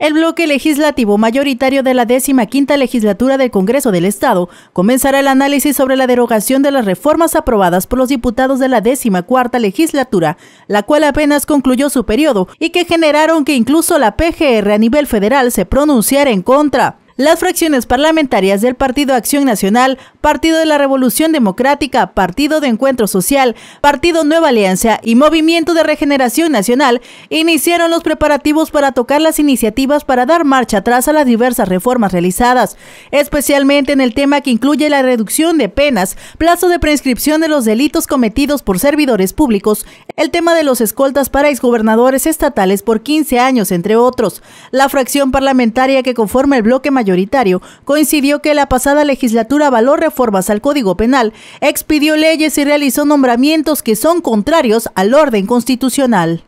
El bloque legislativo mayoritario de la quinta legislatura del Congreso del Estado comenzará el análisis sobre la derogación de las reformas aprobadas por los diputados de la cuarta legislatura, la cual apenas concluyó su periodo y que generaron que incluso la PGR a nivel federal se pronunciara en contra las fracciones parlamentarias del Partido Acción Nacional, Partido de la Revolución Democrática, Partido de Encuentro Social, Partido Nueva Alianza y Movimiento de Regeneración Nacional iniciaron los preparativos para tocar las iniciativas para dar marcha atrás a las diversas reformas realizadas, especialmente en el tema que incluye la reducción de penas, plazo de prescripción de los delitos cometidos por servidores públicos, el tema de los escoltas para exgobernadores estatales por 15 años, entre otros. La fracción parlamentaria que conforma el bloque mayor mayoritario coincidió que la pasada legislatura avaló reformas al Código Penal, expidió leyes y realizó nombramientos que son contrarios al orden constitucional.